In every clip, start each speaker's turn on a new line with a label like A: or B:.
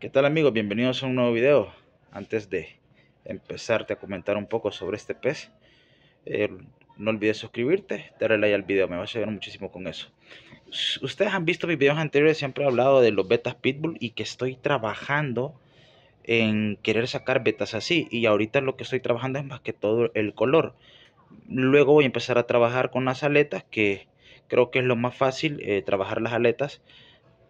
A: ¿Qué tal amigos? Bienvenidos a un nuevo video. Antes de empezarte a comentar un poco sobre este pez, eh, no olvides suscribirte, darle like al video, me va a ayudar muchísimo con eso. Ustedes han visto mis videos anteriores, siempre he hablado de los betas pitbull y que estoy trabajando en querer sacar betas así. Y ahorita lo que estoy trabajando es más que todo el color. Luego voy a empezar a trabajar con las aletas, que creo que es lo más fácil, eh, trabajar las aletas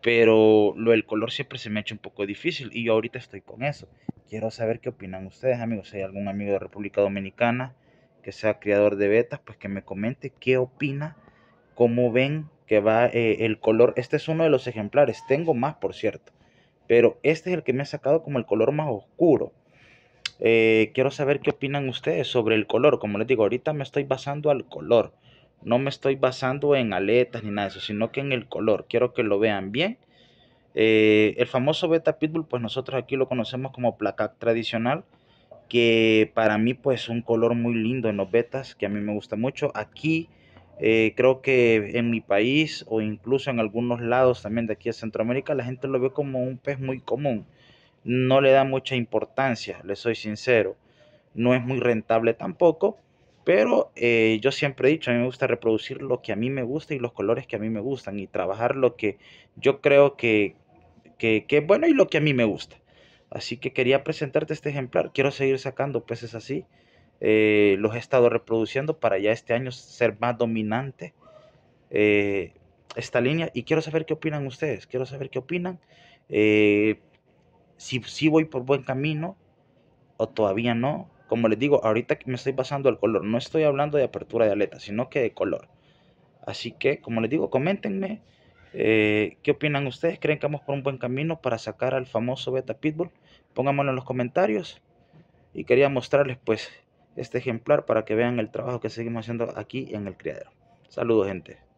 A: pero lo del color siempre se me ha hecho un poco difícil y yo ahorita estoy con eso. Quiero saber qué opinan ustedes, amigos. Si hay algún amigo de República Dominicana que sea creador de betas, pues que me comente qué opina, cómo ven que va eh, el color. Este es uno de los ejemplares, tengo más por cierto, pero este es el que me ha sacado como el color más oscuro. Eh, quiero saber qué opinan ustedes sobre el color. Como les digo, ahorita me estoy basando al color. No me estoy basando en aletas ni nada de eso, sino que en el color. Quiero que lo vean bien. Eh, el famoso Beta Pitbull, pues nosotros aquí lo conocemos como placac tradicional, que para mí pues un color muy lindo en los betas, que a mí me gusta mucho. Aquí eh, creo que en mi país o incluso en algunos lados también de aquí a Centroamérica, la gente lo ve como un pez muy común. No le da mucha importancia, le soy sincero. No es muy rentable tampoco, pero eh, yo siempre he dicho, a mí me gusta reproducir lo que a mí me gusta y los colores que a mí me gustan y trabajar lo que yo creo que, es bueno y lo que a mí me gusta. Así que quería presentarte este ejemplar. Quiero seguir sacando peces así. Eh, los he estado reproduciendo para ya este año ser más dominante eh, esta línea. Y quiero saber qué opinan ustedes. Quiero saber qué opinan. si voy por buen camino o todavía no. Como les digo, ahorita me estoy pasando el color. No estoy hablando de apertura de aleta, sino que de color. Así que, como les digo, coméntenme eh, qué opinan ustedes. ¿Creen que vamos por un buen camino para sacar al famoso Beta Pitbull? Pónganmelo en los comentarios. Y quería mostrarles pues este ejemplar para que vean el trabajo que seguimos haciendo aquí en el criadero. Saludos gente.